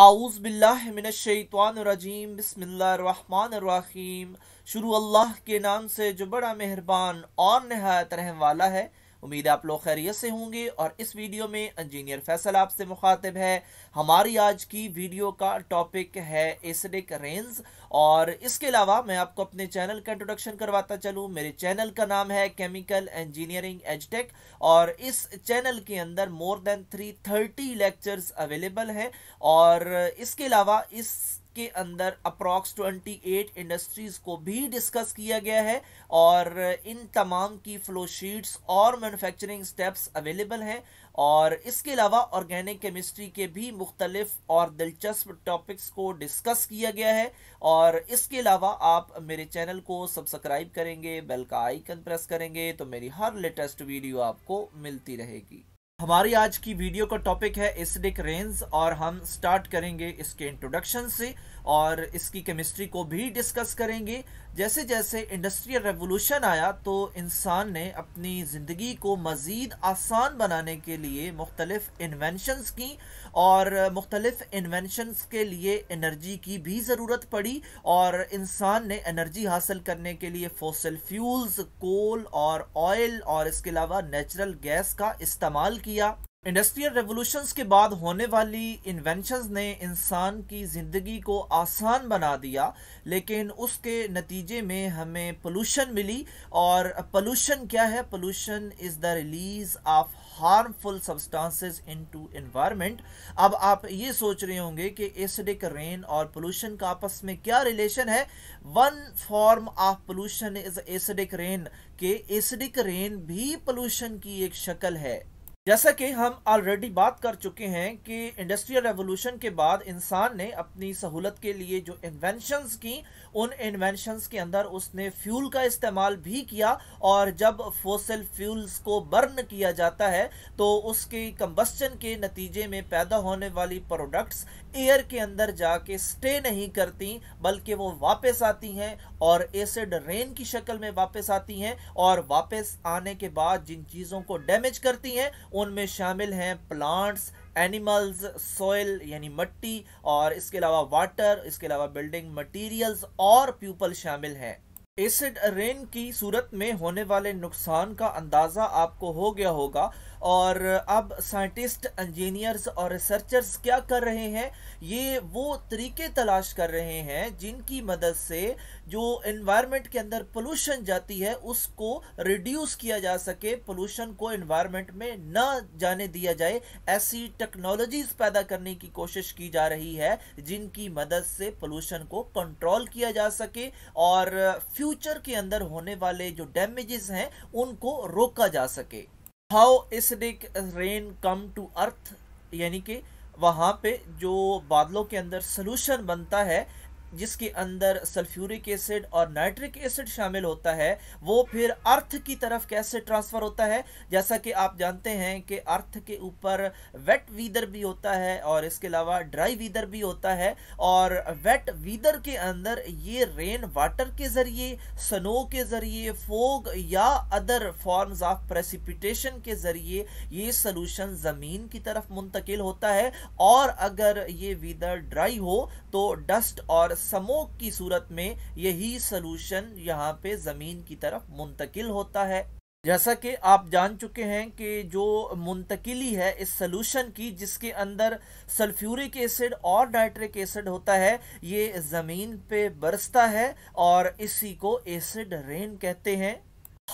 आउज़बिल्लाशैतवानरजीम बसमीम शुरू अल्लाह के नाम से जो बड़ा मेहरबान और नहायत रहम वाला है उम्मीद आप लोग खैरियत से होंगे और इस वीडियो में इंजीनियर फैसल आपसे मुखातिब है हमारी आज की वीडियो का टॉपिक है एसडिक रेंज और इसके अलावा मैं आपको अपने चैनल का इंट्रोडक्शन करवाता चलूँ मेरे चैनल का नाम है केमिकल इंजीनियरिंग एजटेक और इस चैनल के अंदर more than three thirty lectures available हैं और इसके अलावा इस के अंदर अप्रॉक्स 28 इंडस्ट्रीज को भी डिस्कस किया गया है और इन तमाम की फ्लो शीट्स और मैन्युफैक्चरिंग स्टेप्स अवेलेबल हैं और इसके अलावा ऑर्गेनिक केमिस्ट्री के भी मुख्तलिफ और दिलचस्प टॉपिक्स को डिस्कस किया गया है और इसके अलावा आप मेरे चैनल को सब्सक्राइब करेंगे बेल का आइकन प्रेस करेंगे तो मेरी हर लेटेस्ट वीडियो आपको मिलती रहेगी हमारी आज की वीडियो का टॉपिक है एसिडिक रेंज और हम स्टार्ट करेंगे इसके इंट्रोडक्शन से और इसकी केमिस्ट्री को भी डिस्कस करेंगे जैसे जैसे इंडस्ट्रियल रेवोल्यूशन आया तो इंसान ने अपनी ज़िंदगी को मज़ीद आसान बनाने के लिए मुख्तलिफ इन्वेंशनस की और मुख्तलिफ इन्वेंशनस के लिए एनर्जी की भी ज़रूरत पड़ी और इंसान ने एनर्जी हासिल करने के लिए फोसल फ्यूल्स कोल और ऑयल और इसके अलावा नेचुरल गैस का इस्तेमाल किया किया इंडस्ट्रियल रेवोल्यूशन के बाद होने वाली इन्वेंशन ने इंसान की ज़िंदगी को आसान बना दिया लेकिन उसके नतीजे में हमें पोलूशन मिली और पोलूशन क्या है pollution is the release of harmful substances into environment अब आप ये सोच रहे होंगे कि एसिडिक रेन और पोलूशन का आपस में क्या रिलेशन है one form of pollution is acidic rain के एसिडिक रेन भी पोलूशन की एक शक्ल है जैसा कि हम ऑलरेडी बात कर चुके हैं कि इंडस्ट्रियल रेवोल्यूशन के बाद इंसान ने अपनी सहूलत के लिए जो इन्वेंशंस की उन इन्वेंशंस के अंदर उसने फ्यूल का इस्तेमाल भी किया और जब फोसल फ्यूल्स को बर्न किया जाता है तो उसके कंबस्चन के नतीजे में पैदा होने वाली प्रोडक्ट्स एयर के अंदर जाके स्टे नहीं करती बल्कि वो वापस आती हैं और एसिड रेन की शक्ल में वापस आती हैं और वापस आने के बाद जिन चीज़ों को डैमेज करती हैं उनमें शामिल हैं प्लांट्स एनिमल्स सॉइल यानी मट्टी और इसके अलावा वाटर इसके अलावा बिल्डिंग मटेरियल्स और पीपल शामिल हैं एसिड रेन की सूरत में होने वाले नुकसान का अंदाज़ा आपको हो गया होगा और अब साइंटिस्ट इंजीनियर्स और रिसर्चर्स क्या कर रहे हैं ये वो तरीके तलाश कर रहे हैं जिनकी मदद से जो इन्वायरमेंट के अंदर पोल्यूशन जाती है उसको रिड्यूस किया जा सके पोलूशन को इन्वायरमेंट में ना जाने दिया जाए ऐसी टेक्नोलॉजीज पैदा करने की कोशिश की जा रही है जिनकी मदद से पोल्यूशन को कंट्रोल किया जा सके और फ्यूचर के अंदर होने वाले जो डैमेजेस हैं उनको रोका जा सके हाउ इस रेन कम टू अर्थ यानी कि वहाँ पे जो बादलों के अंदर सोल्यूशन बनता है जिसके अंदर सल्फ्यूरिक एसिड और नाइट्रिक एसिड शामिल होता है वो फिर अर्थ की तरफ कैसे ट्रांसफ़र होता है जैसा कि आप जानते हैं कि अर्थ के ऊपर वेट वीदर भी होता है और इसके अलावा ड्राई वीदर भी होता है और वेट वीदर के अंदर ये रेन वाटर के ज़रिए स्नो के ज़रिए फोग या अदर फॉर्म्स ऑफ प्रेसिपिटेशन के ज़रिए ये सलूशन ज़मीन की तरफ मुंतकिल होता है और अगर ये वीदर ड्राई हो तो डस्ट और समोक की सूरत में यही सोलूशन यहाँ पे ज़मीन की तरफ मुंतकिल होता है जैसा कि आप जान चुके हैं कि जो मुंतकिली है इस सोलूशन की जिसके अंदर सल्फ्यूरिक एसिड और नाइट्रिक एसिड होता है ये ज़मीन पे बरसता है और इसी को एसिड रेन कहते हैं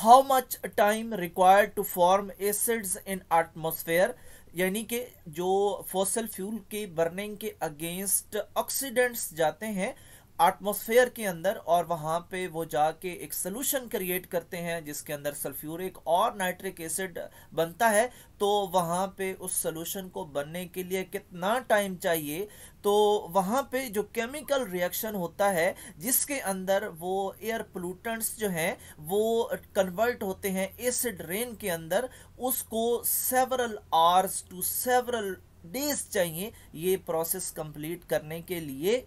how much time required to form acids in atmosphere यानी कि जो फॉसल फ्यूल के बर्निंग के अगेंस्ट ऑक्सीडेंट्स जाते हैं एटमोसफेयर के अंदर और वहाँ पे वो जाके एक सोलूशन क्रिएट करते हैं जिसके अंदर सल्फ्यूरिक और नाइट्रिक एसिड बनता है तो वहाँ पे उस सोलूशन को बनने के लिए कितना टाइम चाहिए तो वहाँ पे जो केमिकल रिएक्शन होता है जिसके अंदर वो एयर पोलूटेंट्स जो हैं वो कन्वर्ट होते हैं एसिड रेन के अंदर उसको several hours to several days चाहिए ये प्रोसेस कंप्लीट करने के लिए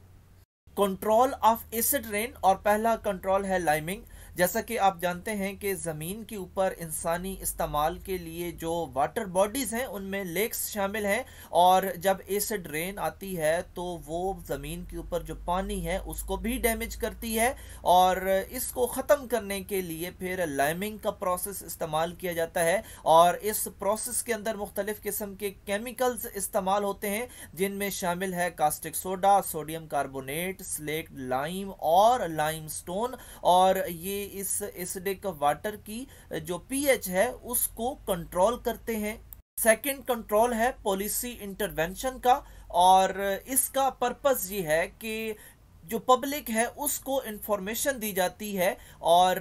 कंट्रोल ऑफ एसिड रेन और पहला कंट्रोल है लाइमिंग जैसा कि आप जानते हैं कि ज़मीन के ऊपर इंसानी इस्तेमाल के लिए जो वाटर बॉडीज़ हैं उनमें लेक्स शामिल हैं और जब एसिड रेन आती है तो वो ज़मीन के ऊपर जो पानी है उसको भी डैमेज करती है और इसको ख़त्म करने के लिए फिर लाइमिंग का प्रोसेस इस्तेमाल किया जाता है और इस प्रोसेस के अंदर मुख्तलिफ़ किस्म के केमिकल्स इस्तेमाल होते हैं जिनमें शामिल है caustic soda sodium carbonate slaked lime और लाइम स्टोन और ये इस एसिडिक वाटर की जो पीएच है उसको कंट्रोल करते हैं सेकंड कंट्रोल है पॉलिसी इंटरवेंशन का और इसका पर्पस ये है कि जो पब्लिक है उसको इंफॉर्मेशन दी जाती है और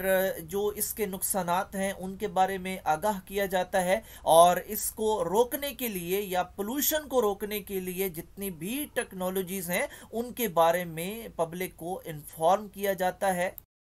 जो इसके नुकसान हैं उनके बारे में आगाह किया जाता है और इसको रोकने के लिए या पोल्यूशन को रोकने के लिए जितनी भी टेक्नोलॉजीज़ हैं उनके बारे में पब्लिक को इन्फॉर्म किया जाता है